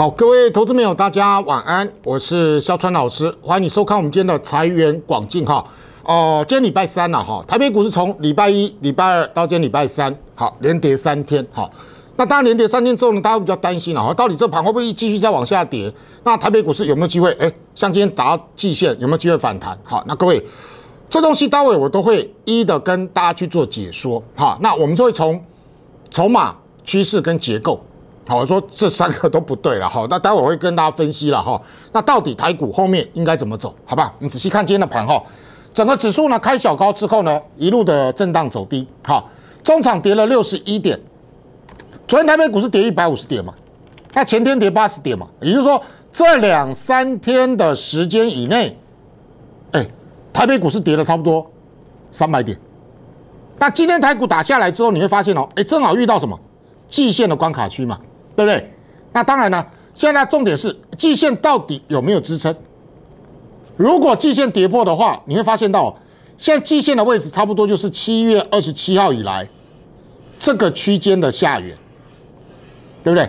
好，各位投资朋友，大家晚安，我是肖川老师，欢迎你收看我们今天的财源广进哈。哦，今天礼拜三了哈，台北股市从礼拜一、礼拜二到今天礼拜三，好，连跌三天哈。那当然连跌三天之后呢，大家比较担心了哈，到底这盘会不会继续再往下跌？那台北股市有没有机会？哎，像今天达季线有没有机会反弹？好，那各位，这东西到尾我都会一一的跟大家去做解说哈。那我们就会从筹码趋势跟结构。好，我说这三个都不对了，好，那待会我会跟大家分析了哈。那到底台股后面应该怎么走？好吧，我们仔细看今天的盘哈。整个指数呢开小高之后呢，一路的震荡走低，哈，中场跌了六十一点，昨天台北股市跌一百五十点嘛，那前天跌八十点嘛，也就是说这两三天的时间以内，哎，台北股市跌了差不多三百点。那今天台股打下来之后，你会发现哦，哎，正好遇到什么季线的关卡区嘛。对不对？那当然呢。现在重点是季线到底有没有支撑？如果季线跌破的话，你会发现到现在季线的位置差不多就是七月二十七号以来这个区间的下缘，对不对？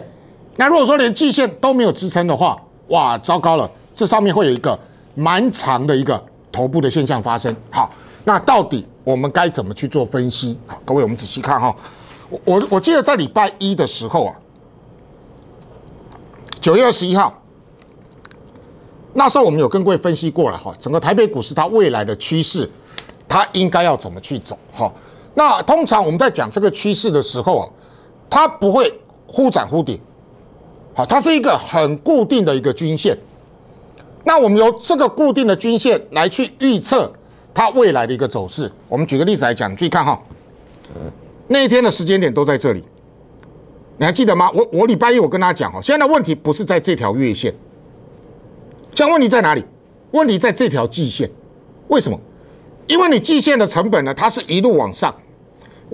那如果说连季线都没有支撑的话，哇，糟糕了！这上面会有一个蛮长的一个头部的现象发生。好，那到底我们该怎么去做分析？好，各位，我们仔细看哈。我我记得在礼拜一的时候啊。九月二十一号，那时候我们有跟各位分析过了哈，整个台北股市它未来的趋势，它应该要怎么去走？哈？那通常我们在讲这个趋势的时候啊，它不会忽涨忽跌，好，它是一个很固定的一个均线。那我们由这个固定的均线来去预测它未来的一个走势。我们举个例子来讲，注意看哈，那一天的时间点都在这里。你还记得吗？我我礼拜一我跟大家讲哦，现在问题不是在这条月线，在问题在哪里？问题在这条季线，为什么？因为你季线的成本呢，它是一路往上，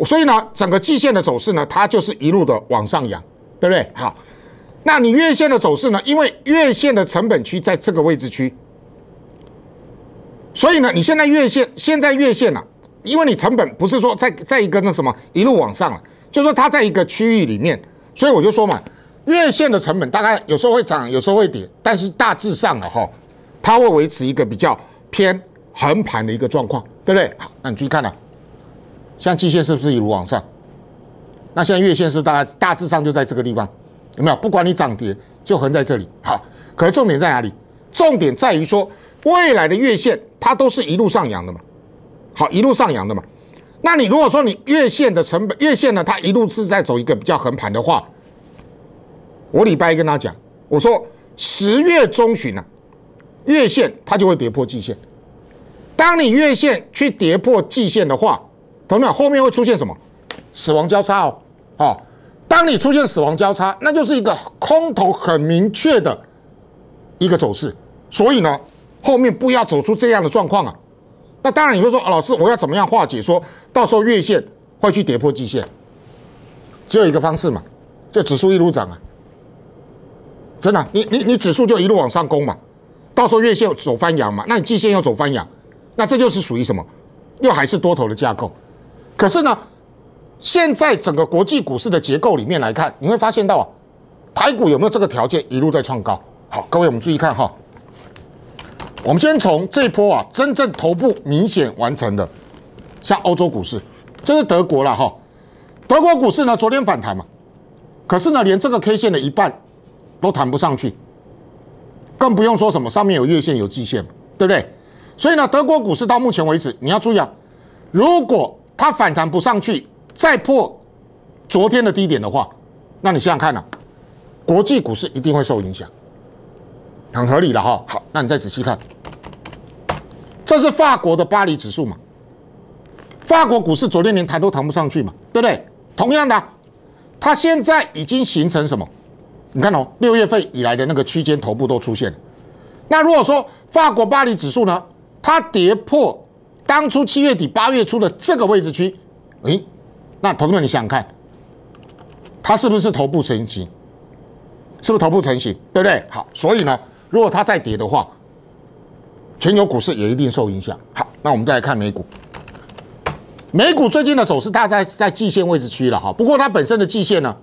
所以呢，整个季线的走势呢，它就是一路的往上扬，对不对？好，那你月线的走势呢？因为月线的成本区在这个位置区，所以呢，你现在月线现在月线呢，因为你成本不是说在在一个那什么一路往上了，就是说它在一个区域里面。所以我就说嘛，月线的成本大概有时候会涨，有时候会跌，但是大致上了哈，它会维持一个比较偏横盘的一个状况，对不对？好，那你注意看呐，像季线是不是一路往上？那现在月线是大概大致上就在这个地方，有没有？不管你涨跌，就横在这里。好，可是重点在哪里？重点在于说，未来的月线它都是一路上扬的嘛，好，一路上扬的嘛。那你如果说你月线的成本月线呢，它一路是在走一个比较横盘的话，我礼拜一跟他讲，我说十月中旬呢，月线它就会跌破季线。当你月线去跌破季线的话，同样们后面会出现什么？死亡交叉哦，好，当你出现死亡交叉，那就是一个空头很明确的一个走势。所以呢，后面不要走出这样的状况啊。那当然，你会说老师，我要怎么样化解？说到时候月线会去跌破季线，只有一个方式嘛，就指数一路涨啊，真的，你你你指数就一路往上攻嘛，到时候月线走翻阳嘛，那你季线要走翻阳，那这就是属于什么？又还是多头的架构。可是呢，现在整个国际股市的结构里面来看，你会发现到啊，台股有没有这个条件一路在创高？好，各位我们注意看哈。我们先从这波啊，真正头部明显完成的，像欧洲股市，这是德国了哈。德国股市呢，昨天反弹嘛，可是呢，连这个 K 线的一半都弹不上去，更不用说什么上面有月线有季线，对不对？所以呢，德国股市到目前为止，你要注意啊，如果它反弹不上去，再破昨天的低点的话，那你想想看呢，国际股市一定会受影响。很合理的哈，好，那你再仔细看，这是法国的巴黎指数嘛？法国股市昨天连谈都谈不上去嘛，对不对？同样的，它现在已经形成什么？你看哦，六月份以来的那个区间头部都出现了。那如果说法国巴黎指数呢，它跌破当初七月底八月初的这个位置区，诶，那同志们你想想看，它是不是头部成型？是不是头部成型？对不对？好，所以呢？如果它再跌的话，全球股市也一定受影响。好，那我们再来看美股。美股最近的走势大概在季线位置区了哈，不过它本身的季线呢，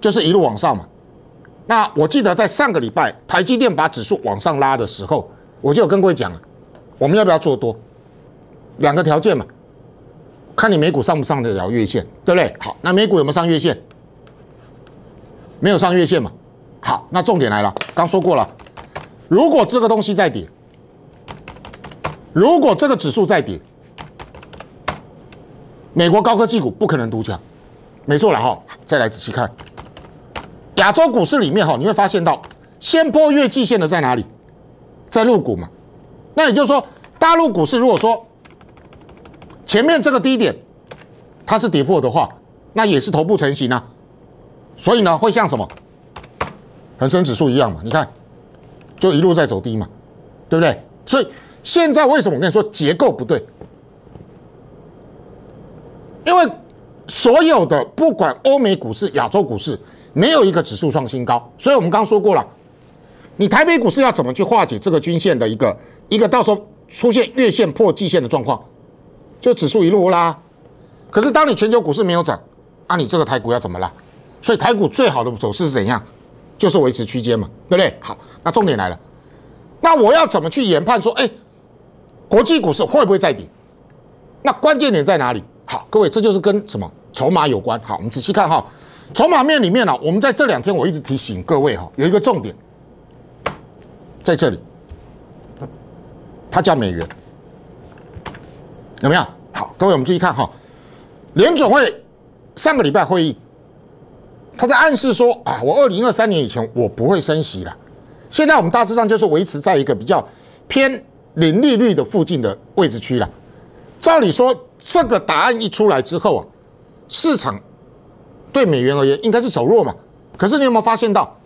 就是一路往上嘛。那我记得在上个礼拜，台积电把指数往上拉的时候，我就有跟各位讲我们要不要做多？两个条件嘛，看你美股上不上得了月线，对不对？好，那美股有没有上月线？没有上月线嘛。好，那重点来了。刚说过了，如果这个东西在跌，如果这个指数在跌，美国高科技股不可能独强，没错了哈。再来仔细看，亚洲股市里面哈，你会发现到先破月季线的在哪里，在入股嘛。那也就是说，大陆股市如果说前面这个低点它是跌破的话，那也是头部成型啊。所以呢，会像什么？恒生指数一样嘛？你看，就一路在走低嘛，对不对？所以现在为什么我跟你说结构不对？因为所有的不管欧美股市、亚洲股市，没有一个指数创新高。所以我们刚刚说过了，你台北股市要怎么去化解这个均线的一个一个到时候出现月线破季线的状况，就指数一路啦。可是当你全球股市没有涨，啊，你这个台股要怎么拉？所以台股最好的走势是怎样？就是维持区间嘛，对不对？好，那重点来了，那我要怎么去研判说，哎，国际股市会不会再顶？那关键点在哪里？好，各位，这就是跟什么筹码有关。好，我们仔细看哈，筹码面里面呢，我们在这两天我一直提醒各位哈，有一个重点在这里，它叫美元，有没有？好，各位，我们注意看哈，联准会上个礼拜会议。他在暗示说：“啊，我二零二三年以前我不会升息了。现在我们大致上就是维持在一个比较偏零利率的附近的位置区了。照理说，这个答案一出来之后啊，市场对美元而言应该是走弱嘛。可是你有没有发现到，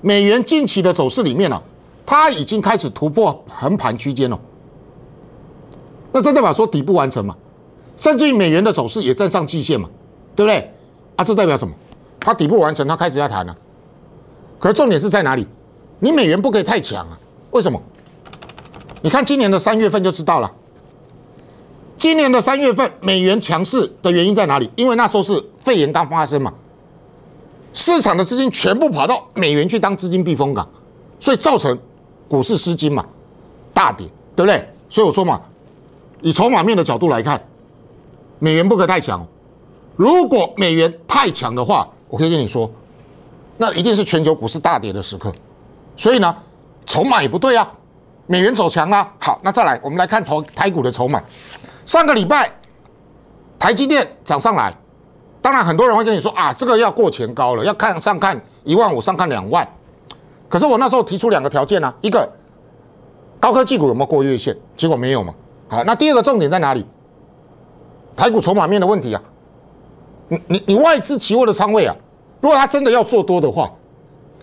美元近期的走势里面呢，它已经开始突破横盘区间了。那这代表说底部完成嘛？甚至于美元的走势也在上季线嘛？对不对？啊，这代表什么？”它底部完成，它开始要谈了。可是重点是在哪里？你美元不可以太强啊！为什么？你看今年的三月份就知道了。今年的三月份美元强势的原因在哪里？因为那时候是肺炎刚发生嘛，市场的资金全部跑到美元去当资金避风港，所以造成股市失金嘛，大跌，对不对？所以我说嘛，以筹码面的角度来看，美元不可太强。如果美元太强的话，我可以跟你说，那一定是全球股市大跌的时刻，所以呢，筹码也不对啊，美元走强啊。好，那再来，我们来看台股的筹码。上个礼拜，台积电涨上来，当然很多人会跟你说啊，这个要过前高了，要看上看一万五，上看两万。可是我那时候提出两个条件啊，一个高科技股有没有过月线？结果没有嘛。好，那第二个重点在哪里？台股筹码面的问题啊。你你你外资期货的仓位啊，如果他真的要做多的话，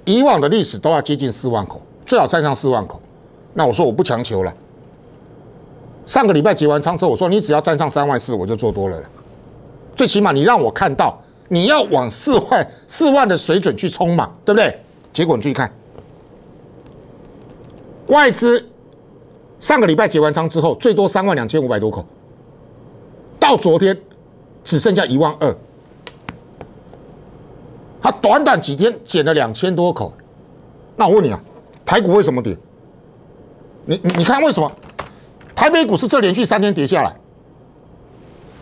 以往的历史都要接近四万口，最好站上四万口。那我说我不强求了。上个礼拜结完仓之后，我说你只要站上三万四，我就做多了了。最起码你让我看到你要往四万四万的水准去冲嘛，对不对？结果你注意看，外资上个礼拜结完仓之后，最多三万两千五百多口，到昨天只剩下一万二。它短短几天减了两千多口，那我问你啊，台股为什么跌？你你看为什么？台北股市这连续三天跌下来，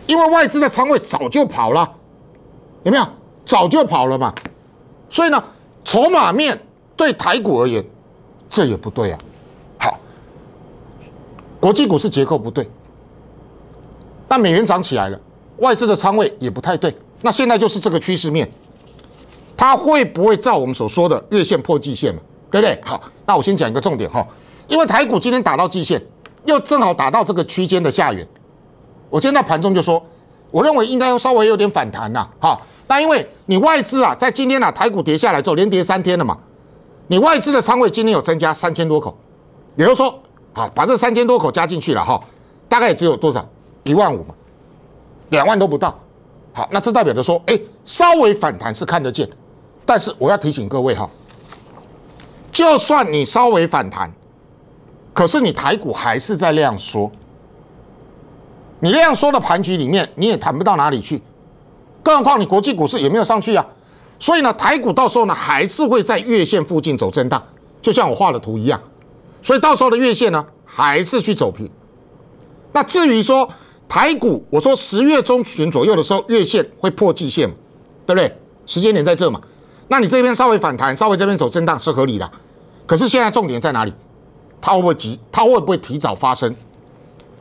因为外资的仓位早就跑了，有没有？早就跑了嘛。所以呢，筹码面对台股而言，这也不对啊。好，国际股市结构不对，那美元涨起来了，外资的仓位也不太对。那现在就是这个趋势面。它会不会照我们所说的月线破季线嘛？对不对？好，那我先讲一个重点哈，因为台股今天打到季线，又正好打到这个区间的下缘。我今天在盘中就说，我认为应该稍微有点反弹呐。哈，那因为你外资啊，在今天啊，台股跌下来之后，连跌三天了嘛，你外资的仓位今天有增加三千多口，也就是说，好，把这三千多口加进去了哈，大概也只有多少？一万五嘛，两万都不到。好，那这代表着说，哎，稍微反弹是看得见。但是我要提醒各位哈，就算你稍微反弹，可是你台股还是在那样缩，你那样缩的盘局里面，你也弹不到哪里去，更何况你国际股市也没有上去啊。所以呢，台股到时候呢，还是会在月线附近走震荡，就像我画的图一样。所以到时候的月线呢，还是去走平。那至于说台股，我说十月中旬左右的时候，月线会破季线，对不对？时间点在这嘛。那你这边稍微反弹，稍微这边走震荡是合理的。可是现在重点在哪里？它会不会急，它会不会提早发生？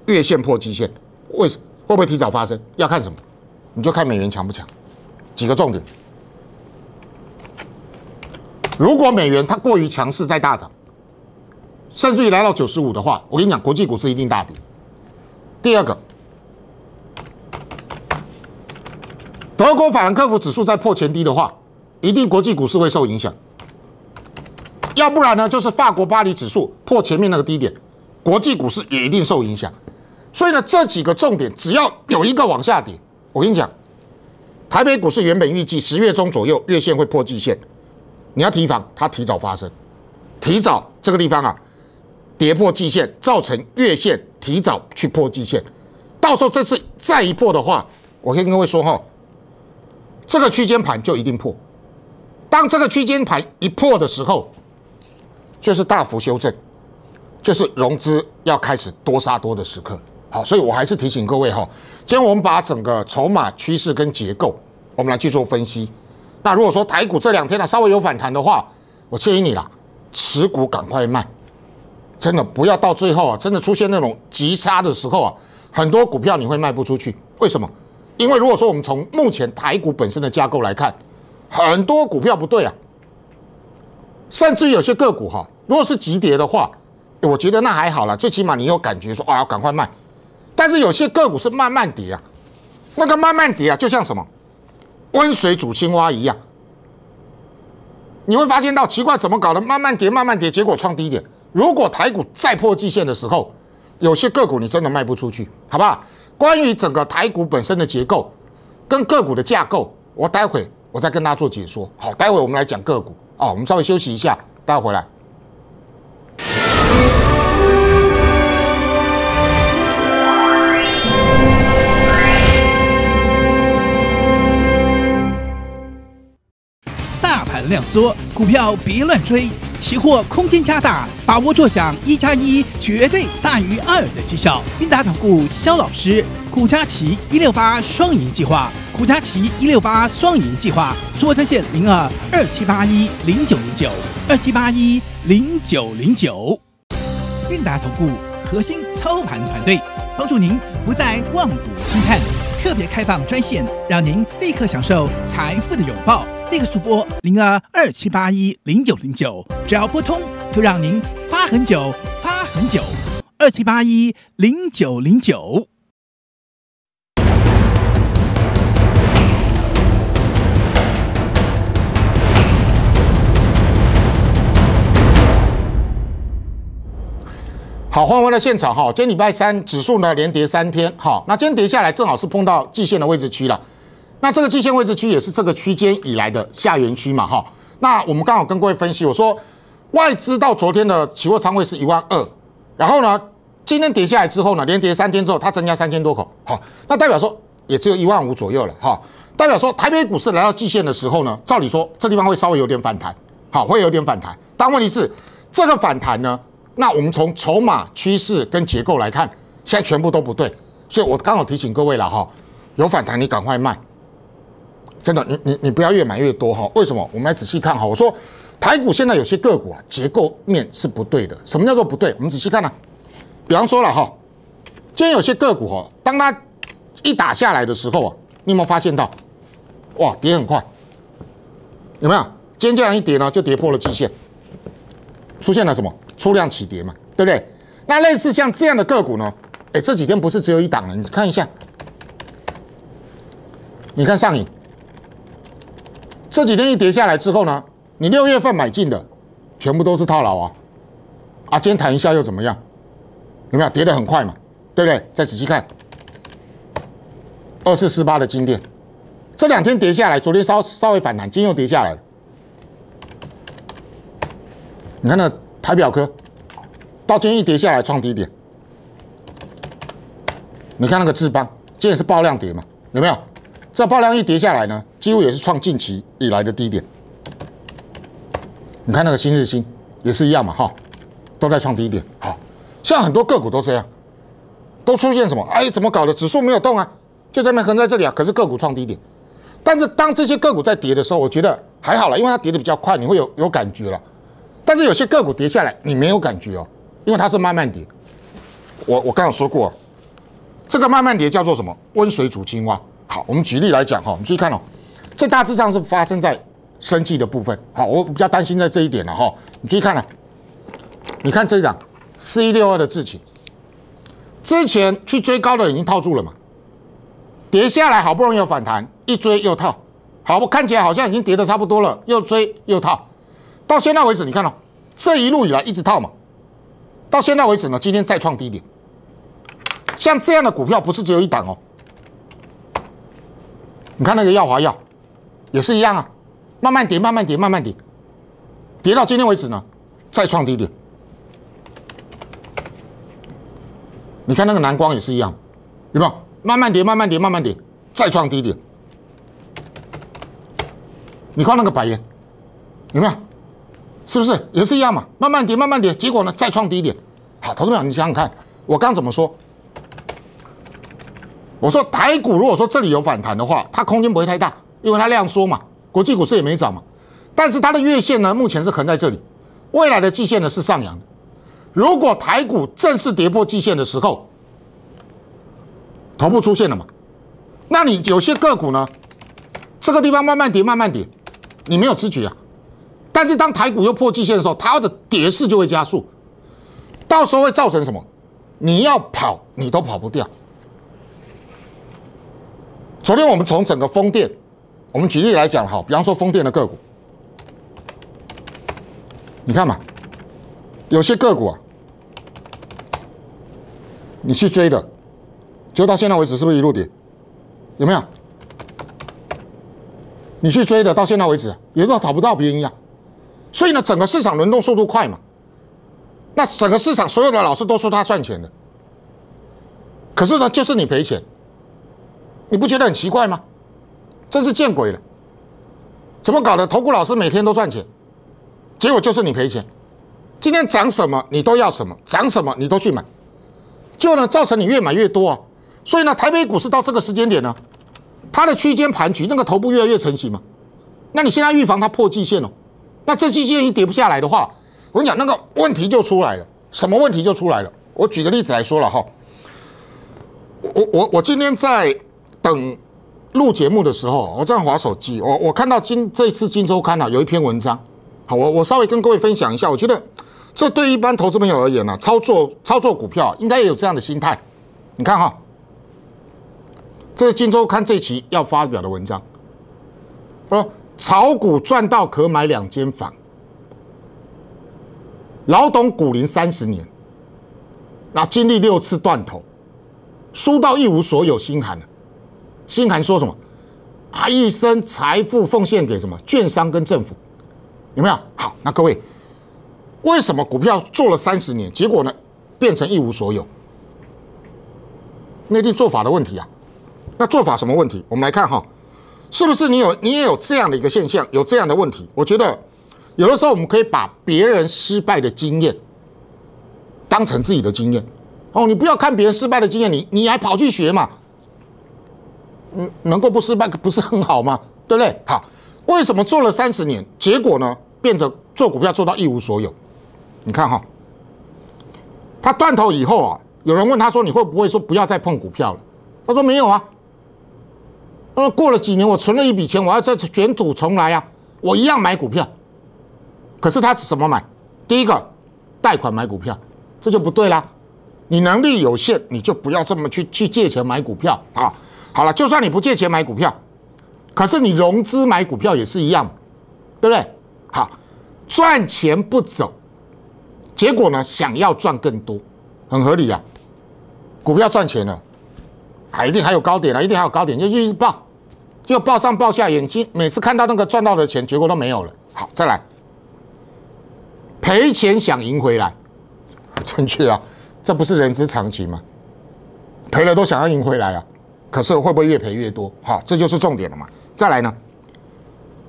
月线破基线，为什会不会提早发生？要看什么？你就看美元强不强？几个重点。如果美元它过于强势再大涨，甚至于来到九十五的话，我跟你讲，国际股市一定大跌。第二个，德国法兰克福指数在破前低的话。一定国际股市会受影响，要不然呢，就是法国巴黎指数破前面那个低点，国际股市也一定受影响。所以呢，这几个重点只要有一个往下跌，我跟你讲，台北股市原本预计十月中左右月线会破季线，你要提防它提早发生，提早这个地方啊，跌破季线，造成月线提早去破季线，到时候这次再一破的话，我可以跟各位说哈，这个区间盘就一定破。当这个区间盘一破的时候，就是大幅修正，就是融资要开始多杀多的时刻。好，所以我还是提醒各位哈，今天我们把整个筹码趋势跟结构，我们来去做分析。那如果说台股这两天呢稍微有反弹的话，我建议你啦，持股赶快卖，真的不要到最后啊，真的出现那种急杀的时候啊，很多股票你会卖不出去。为什么？因为如果说我们从目前台股本身的架构来看。很多股票不对啊，甚至有些个股哈，如果是急跌的话，我觉得那还好了，最起码你有感觉说啊，赶快卖。但是有些个股是慢慢跌啊，那个慢慢跌啊，就像什么温水煮青蛙一样，你会发现到奇怪怎么搞的，慢慢跌慢慢跌，结果创低点。如果台股再破季线的时候，有些个股你真的卖不出去，好不好？关于整个台股本身的结构跟个股的架构，我待会。我再跟大家做解说。好，待会我们来讲个股啊，我们稍微休息一下，待会回来。大盘量缩，股票别乱追，期货空间加大，把握坐享一加一绝对大于二的绩效。韵达港股，肖老师。古佳奇一六八双赢计划，古佳奇一六八双赢计划，说在线零二二七八一零九零九二七八一零九零九。韵达投顾核心操盘团队帮助您不再望股兴叹，特别开放专线，让您立刻享受财富的拥抱。立刻速拨零二二七八一零九零九，只要拨通，就让您发很久发很久。二七八一零九零九。好，换回了现场哈，今天礼拜三，指数呢连跌三天哈，那今天跌下来正好是碰到季线的位置区了，那这个季线位置区也是这个区间以来的下缘区嘛哈，那我们刚好跟各位分析，我说外资到昨天的期货仓位是一万二，然后呢，今天跌下来之后呢，连跌三天之后它增加三千多口，好，那代表说也只有一万五左右了哈，代表说台北股市来到季线的时候呢，照理说这地方会稍微有点反弹，好，会有点反弹，但问题是这个反弹呢？那我们从筹码趋势跟结构来看，现在全部都不对，所以我刚好提醒各位了哈，有反弹你赶快卖，真的，你你你不要越买越多哈。为什么？我们来仔细看哈。我说，台股现在有些个股啊，结构面是不对的。什么叫做不对？我们仔细看呢，比方说了哈，今天有些个股哈，当它一打下来的时候啊，你有没有发现到？哇，跌很快，有没有？今天这样一跌呢，就跌破了极限，出现了什么？出量起跌嘛，对不对？那类似像这样的个股呢？哎，这几天不是只有一档了？你看一下，你看上影，这几天一跌下来之后呢，你六月份买进的全部都是套牢啊！啊，今天弹一下又怎么样？有没有跌的很快嘛？对不对？再仔细看，二四四八的金店，这两天跌下来，昨天稍稍微反弹，今天又跌下来，你看那。台表科到今天一跌下来创低点，你看那个智邦，今天是爆量跌嘛，有没有？这爆量一跌下来呢，几乎也是创近期以来的低点。你看那个新日新也是一样嘛，哈，都在创低点。好，像很多个股都这样，都出现什么？哎，怎么搞的？指数没有动啊，就这那横在这里啊。可是个股创低点，但是当这些个股在跌的时候，我觉得还好了，因为它跌的比较快，你会有有感觉了。但是有些个股跌下来，你没有感觉哦，因为它是慢慢跌。我我刚刚说过，这个慢慢跌叫做什么？温水煮青蛙。好，我们举例来讲哈，你注意看哦。这大致上是发生在生计的部分。好，我比较担心在这一点了哈。你注意看了，你看这一档四一六二的事情，之前去追高的已经套住了嘛？跌下来好不容易有反弹，一追又套。好，我看起来好像已经跌的差不多了，又追又套。到现在为止，你看哦，这一路以来一直套嘛？到现在为止呢，今天再创低点。像这样的股票不是只有一档哦。你看那个耀华药，也是一样啊，慢慢跌，慢慢跌，慢慢跌，跌到今天为止呢，再创低点。你看那个蓝光也是一样，有没有？慢慢跌，慢慢跌，慢慢跌，再创低点。你看那个白烟，有没有？是不是也是一样嘛？慢慢跌，慢慢跌，结果呢再创低点。好，同志们，你想想看，我刚怎么说？我说台股如果说这里有反弹的话，它空间不会太大，因为它量缩嘛，国际股市也没涨嘛。但是它的月线呢，目前是横在这里，未来的季线呢是上扬的。如果台股正式跌破季线的时候，头部出现了嘛，那你有些个股呢，这个地方慢慢跌，慢慢跌，你没有知觉啊。但是当台股又破季线的时候，它的跌势就会加速，到时候会造成什么？你要跑，你都跑不掉。昨天我们从整个风电，我们举例来讲哈，比方说风电的个股，你看嘛，有些个股啊，你去追的，就到现在为止是不是一路跌？有没有？你去追的到现在为止，有个跑不到别人一样。所以呢，整个市场轮动速度快嘛，那整个市场所有的老师都说他赚钱的，可是呢，就是你赔钱，你不觉得很奇怪吗？真是见鬼了，怎么搞的？投股老师每天都赚钱，结果就是你赔钱。今天涨什么你都要什么，涨什么你都去买，就呢造成你越买越多。所以呢，台北股市到这个时间点呢，它的区间盘局那个头部越来越成型嘛，那你现在预防它破季线哦。那这期间一跌不下来的话，我跟你讲，那个问题就出来了。什么问题就出来了？我举个例子来说了哈。我我我今天在等录节目的时候，我这样划手机，我我看到今这次《金周刊》啊有一篇文章，好，我我稍微跟各位分享一下。我觉得这对一般投资朋友而言呢，操作操作股票应该也有这样的心态。你看哈，这是《金周刊》这期要发表的文章，说炒股赚到可买两间房，老董股龄三十年，那经历六次断头，输到一无所有，心寒了。心寒说什么？啊，一生财富奉献给什么？券商跟政府，有没有？好，那各位，为什么股票做了三十年，结果呢，变成一无所有？那定做法的问题啊。那做法什么问题？我们来看哈。是不是你有你也有这样的一个现象，有这样的问题？我觉得有的时候我们可以把别人失败的经验当成自己的经验哦。你不要看别人失败的经验，你你还跑去学嘛？嗯，能够不失败不是很好吗？对不对？好，为什么做了三十年，结果呢变成做股票做到一无所有？你看哈，他断头以后啊，有人问他说你会不会说不要再碰股票了？他说没有啊。那么过了几年，我存了一笔钱，我要再卷土重来啊！我一样买股票，可是他怎么买？第一个，贷款买股票，这就不对啦。你能力有限，你就不要这么去去借钱买股票啊！好了，就算你不借钱买股票，可是你融资买股票也是一样，对不对？好，赚钱不走，结果呢？想要赚更多，很合理呀。股票赚钱了。啊，一定还有高点了，一定还有高点，就一直报，就报上报下，眼睛每次看到那个赚到的钱，结果都没有了。好，再来，赔钱想赢回来，正确啊，这不是人之常情吗？赔了都想要赢回来啊，可是会不会越赔越多？好，这就是重点了嘛。再来呢，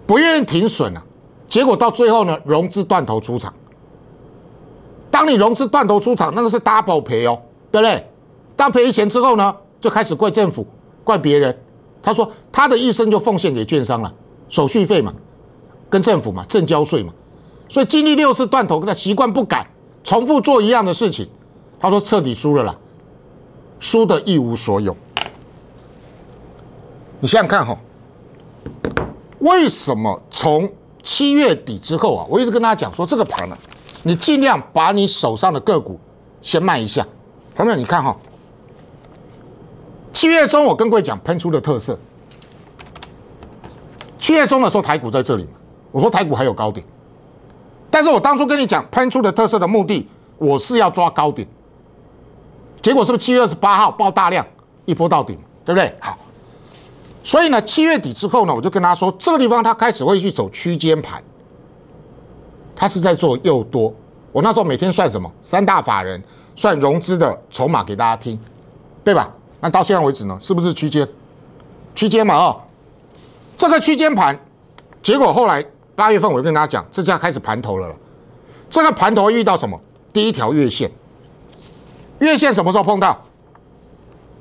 不愿意停损了，结果到最后呢，融资断头出场。当你融资断头出场，那个是 double 赔哦，对不对？当赔钱之后呢？就开始怪政府，怪别人。他说他的一生就奉献给券商了，手续费嘛，跟政府嘛，正交税嘛。所以经历六次断头，跟他习惯不改，重复做一样的事情。他说彻底输了啦，输得一无所有。你想想看哈，为什么从七月底之后啊，我一直跟大家讲说这个盘呢？你尽量把你手上的个股先卖一下。朋友，你看哈。七月中我跟各位讲喷出的特色。七月中的时候，台股在这里嘛，我说台股还有高点，但是我当初跟你讲喷出的特色的目的，我是要抓高点。结果是不是七月二十八号爆大量一波到顶，对不对？好，所以呢，七月底之后呢，我就跟他说这个地方他开始会去走区间盘，他是在做诱多。我那时候每天算什么？三大法人算融资的筹码给大家听，对吧？那到现在为止呢，是不是区间？区间嘛，啊，这个区间盘，结果后来八月份我就跟大家讲，这下开始盘头了了。这个盘头遇到什么？第一条月线。月线什么时候碰到？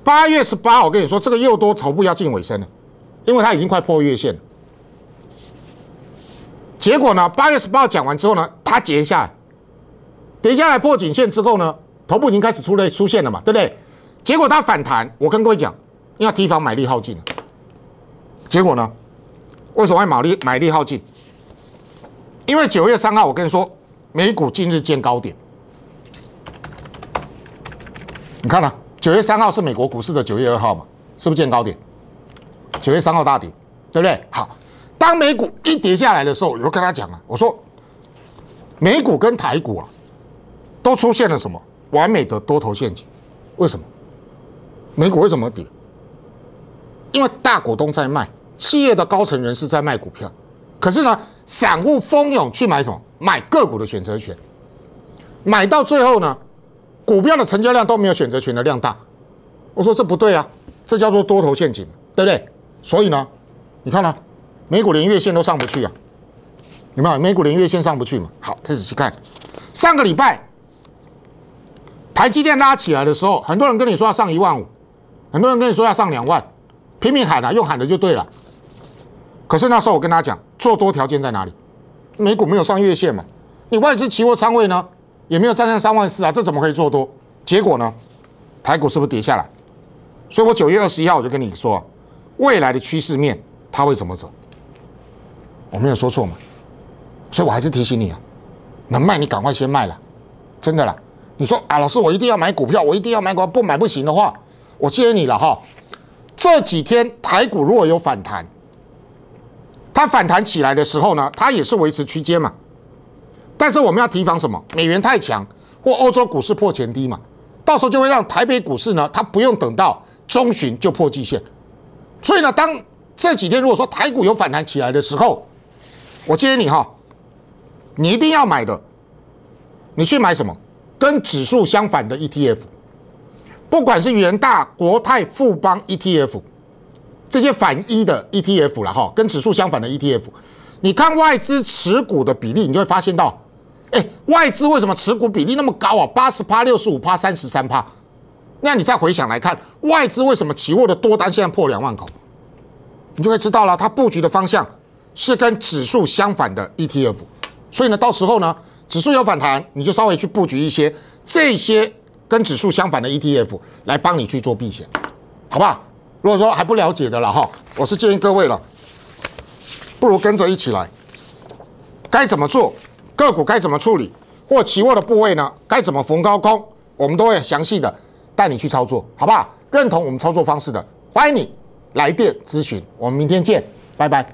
八月十八，我跟你说，这个又多头部要进尾声了，因为它已经快破月线了。结果呢，八月十八讲完之后呢，它截下来，叠下来破颈线之后呢，头部已经开始出了出现了嘛，对不对？结果它反弹，我跟各位讲，要提防买力耗尽了。结果呢？为什么买力买力耗尽？因为九月三号我跟你说，美股近日见高点。你看啦，九月三号是美国股市的九月二号嘛，是不是见高点？九月三号大跌，对不对？好，当美股一跌下来的时候，我就跟他讲了，我说，美股跟台股啊，都出现了什么完美的多头陷阱？为什么？美股为什么跌？因为大股东在卖，企业的高层人士在卖股票。可是呢，散户蜂拥去买什么？买个股的选择权。买到最后呢，股票的成交量都没有选择权的量大。我说这不对啊，这叫做多头陷阱，对不对？所以呢，你看呢，美股连月线都上不去啊。明白？美股连月线上不去嘛。好，开始去看。上个礼拜，台积电拉起来的时候，很多人跟你说要上一万五。很多人跟你说要上两万，拼命喊啊，又喊了就对了。可是那时候我跟大家讲，做多条件在哪里？美股没有上月线嘛，你外资期货仓位呢，也没有站上三万四啊，这怎么可以做多？结果呢，台股是不是跌下来？所以我九月二十一号我就跟你说，未来的趋势面它会怎么走？我没有说错嘛，所以我还是提醒你啊，能卖你赶快先卖了，真的啦。你说啊，老师我一定要买股票，我一定要买股，票，不买不行的话。我议你了哈，这几天台股如果有反弹，它反弹起来的时候呢，它也是维持区间嘛。但是我们要提防什么？美元太强或欧洲股市破前低嘛，到时候就会让台北股市呢，它不用等到中旬就破季线。所以呢，当这几天如果说台股有反弹起来的时候，我建议你哈，你一定要买的，你去买什么？跟指数相反的 ETF。不管是元大、国泰、富邦 ETF 这些反一的 ETF 了哈，跟指数相反的 ETF，你看外资持股的比例，你就会发现到，哎，外资为什么持股比例那么高啊？八十八、六十五趴、三十三趴。那你再回想来看，外资为什么期货的多单现在破两万口，你就会知道了，它布局的方向是跟指数相反的 ETF。所以呢，到时候呢，指数有反弹，你就稍微去布局一些这些。跟指数相反的 ETF 来帮你去做避险，好不好？如果说还不了解的了哈，我是建议各位了，不如跟着一起来。该怎么做个股该怎么处理或期货的部位呢？该怎么逢高空？我们都会详细的带你去操作，好不好？认同我们操作方式的，欢迎你来电咨询。我们明天见，拜拜。